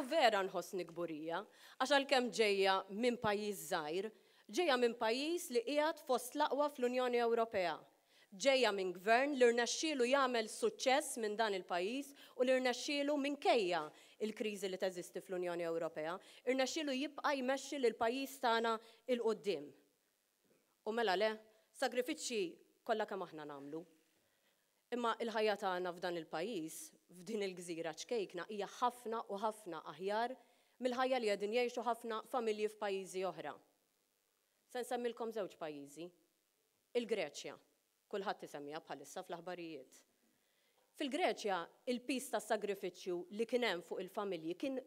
u vera nħossni gburija, għax għalkemm ġejja minn pajjiż żgħir, ġejja minn pajjiż li qiegħed fost laqwa fl-Unjoni Ewropea. Ġeja minn gvern li rnexxielu jagħmel suċċess minn dan il-pajjiż u li rnexxielu minkejja il-kriżi li teżisti fl-Unjoni Ewropea, irnexxielu jibqa' jmexxi lil pajjiż tagħna il qudiem U mela le, sagrifiċċji kollha kemm aħna nagħmlu. Imma il-ħajja tagħna f'dan il-pajjiż f'din il-gżira ċkejkna hija ħafna u ħafna aħjar mill-ħajja li għedin jiexu ħafna familji f'pajjiżi oħra. Sen semmilkom żewġ pajjiżi. Il-Greċja, kulħadd isemmija bħalissa fl-aħbarijiet. Fil-Greċja, il-pis ta' sagrifiċċju li kien hemm fuq il-familji kien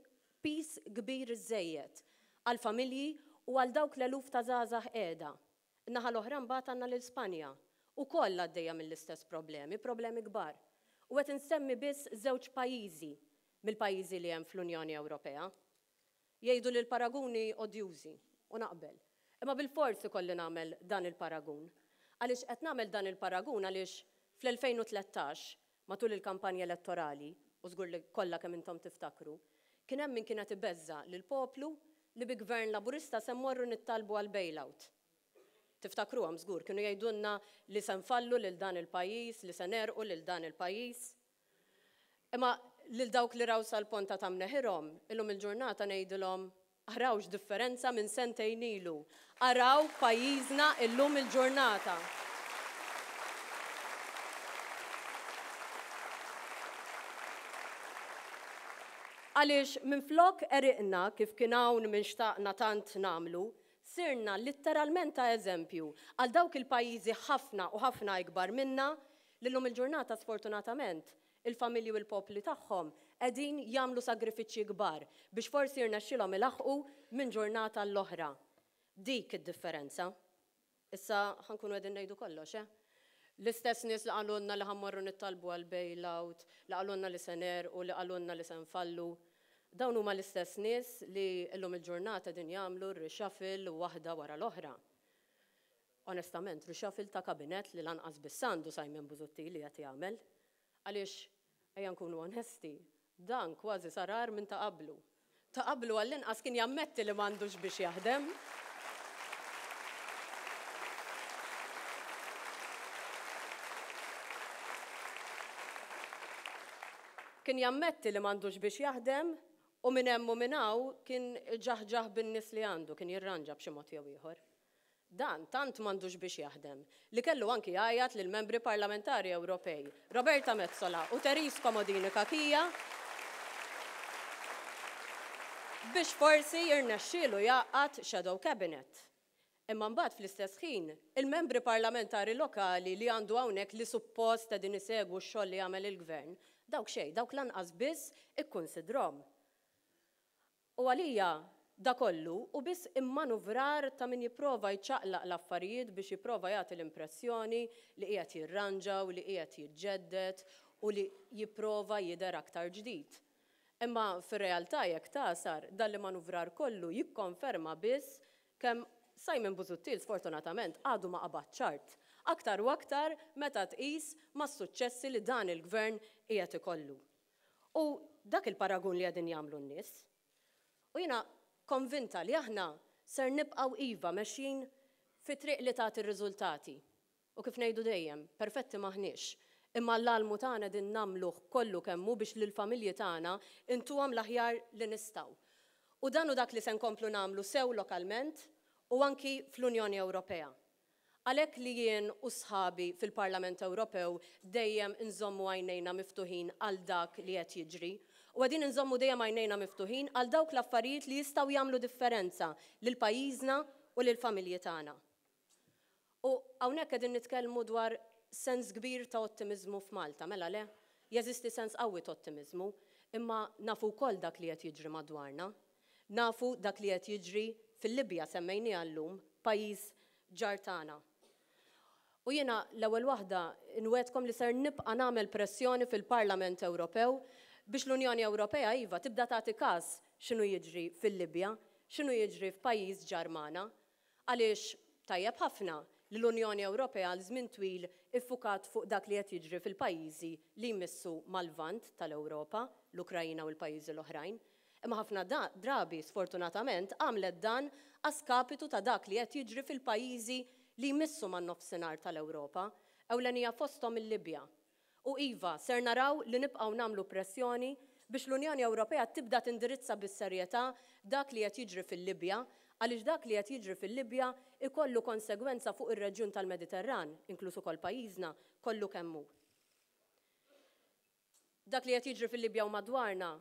pis kbir żejjed għal-familji u għal dawk l-eluf ta' zazah edha. Naħal oħra mbagħad għandna l-Ispanja u kollha għaddejja mill-istess problemi, problemi kbar u għet nsemmi biss żewġ pajizi mill-pajizi li hemm fl-Unjoni Ewropea. Jgħidu li l-paraguni odjużi u naqbel. Imma bil-forsi kolli namel dan il-paragun. Għalix qed namel dan il-paragun għalix fl-2013 matul il-kampanja elettorali u żgur li kollha kemm intom tiftakru, kien hemm min kienet ibeżza lil poplu li bi gvern laburista semmorru nittalbu għal bailout għam żgur kienu jgħidulna li se fallu lil dan il-pajjiż, li se erqu lil dan il-pajjiż. Imma lil dawk li raw sal-ponta ta' mneħirhom, illum il-ġurnata ngħidilhom arawx differenza minn sentejn ilu. Araw pajjiżna illum il-ġurnata. Għaliex minn flok eriqna kif kien hawn minn xtaqna tant namlu, sirna litteralment ta' eżempju għal dawk il-pajjiżi ħafna u ħafna ikbar minna l-lum il-ġurnata sfortunatament il-familji u l-popli tagħhom qegħdin jagħmlu sagrifiċċji kbar biex forsi jirnexxilhom ilaħqu minn ġurnata l-oħra. Dik id-differenza. Issa ħankunu qegħdin ngħidu kollox, eh? L-istess nies li qalunna li ħammorru nittalbu għal bailout, li qalunna li sener u li qalunna li senfallu. nfallu. Dawn huma l-istess nies li llum il-ġurnata din jagħmlu r-rixafil waħda wara l-oħra. Onestament, rixafil ta' kabinet li lanqas bis-sandu Simon Buzutti li qed jagħmel. Għaliex ejja nkunu onesti, dan kważi sarar minn ta' qablu. Ta' qablu għall-inqas kien jammetti li m'għandux biex jaħdem. kien jammetti li m'għandux biex jaħdem U minn hemm u minn hawn kien ġaħġaħ bin-nies li għandu, kien jirranġa b'xi mod jew ieħor. Dan tant m'għandux biex jaħdem li kellu anki għajat lil membri parlamentari Ewropej, Roberta Mezzola u Teris Komodini Kakija biex forsi jirnexxielu jaqgħad Shadow Cabinet. Imma mbagħad fl-istess ħin, il-membri parlamentari lokali li għandu hawnhekk li suppost qegħdin din isegwu x-xogħol li jagħmel il-gvern, dawk xejn, dawk lanqas biss ikkunsidrom. U għalija da kollu u biss immanuvrar ta' min jiprofa jċaqlaq l-affarijiet biex jiprofa jagħti l-impressjoni li qiegħed jirranġa u li qiegħed jiġġedded u li jiprofa jidher aktar ġdid. Imma fir-realtà jekk tasar dan li manuvrar kollu jikkonferma biss kemm Simon Buzuttil sfortunatament għadu ma qabad ċart. Aktar u aktar meta tqis ma' suċċessi li dan il-gvern qiegħed ikollu. U dak il-paragun li qegħdin jagħmlu n-nies, U jina konvinta li aħna ser nibqaw iva meċin fi triq li tagħti r-riżultati. U kif ngħidu dejjem, perfetti maħniex. Imma l-almu tagħna din namluħ kollu kemmu biex lill-familji tagħna intuhom l-aħjar li nistgħu. U dan dak li se nkomplu namlu sew lokalment u anki fl-Unjoni Ewropea. Għalek li jien u sħabi fil-Parlament Ewropew dejjem nżommu għajnejna miftuħin għal dak li qed jiġri u għadin nżommu dejjem għajnejna miftuħin għal dawk l-affarijiet li jistaw jagħmlu differenza lil pajjiżna u lil familji tagħna. U hawnhekk qegħdin nitkellmu dwar sens kbir ta' ottimizmu f'Malta, mela le? Jeżisti sens qawwi ta' ottimizmu, imma nafu wkoll dak li qed jiġri madwarna. Nafu dak li qed jiġri fil-Libja semmejni għallum, pajjiż tagħna. U jiena l-ewwel waħda nwedkom li ser nibqa' nagħmel pressjoni fil-Parlament Ewropew biex l-Unjoni Ewropea iva tibda tagħti każ x'inhu jiġri fil-Libja, x'inhu jiġri f'pajjiż ġarmana, għaliex tajjeb ħafna li l-Unjoni Ewropea għal żmien twil iffukat fuq dak li qed jiġri fil-pajjiżi li jmissu mal-vant tal-Ewropa, l-Ukrajina u l-pajjiżi l-oħrajn. Imma ħafna drabi, sfortunatament, għamlet dan għaskapitu ta' dak li qed jiġri fil-pajjiżi li jmissu man-nofsinhar tal-Ewropa, ewlenija fosthom il-Libja, U Iva, ser naraw li nibqaw namlu pressjoni biex l-Unjoni Ewropea tibda tindirizza bis-serjetà dak li qed jiġri fil-Libja, għaliex dak li qed jiġri fil-Libja ikollu konsegwenza fuq ir-reġjun tal-Mediterran, inklusu kol pajjiżna, kollu kemmu. Dak li qed jiġri fil-Libja u madwarna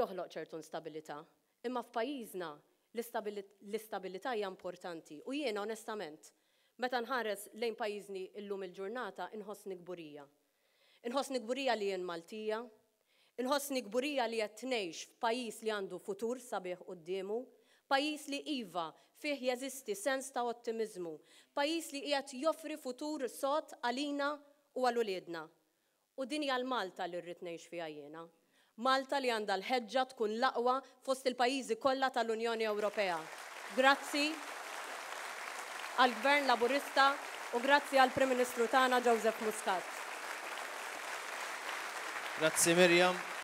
joħloq ċertu instabilità, imma f'pajjiżna l-istabilità hija importanti u jiena onestament meta nħares lejn pajjiżni llum il-ġurnata inħossni gburija. Inħossni gburija li jien Maltija, inħossni gburija li qed ngħix li għandu futur sabiħ qudiemu, pajjiż li iva fih jeżisti sens ta' ottimiżmu, pajjiż li qiegħed joffri futur sot għalina u għal uliedna. U din hija l-Malta li rritnejx ngħix fiha jiena. Malta li għandha l-ħeġġa tkun laqwa fost il-pajjiżi kollha tal-Unjoni Ewropea. Grazzi għal-Gvern Laburista u grazzi għal-Prim Ministru tagħna Joseph Muscat. Grazie Miriam.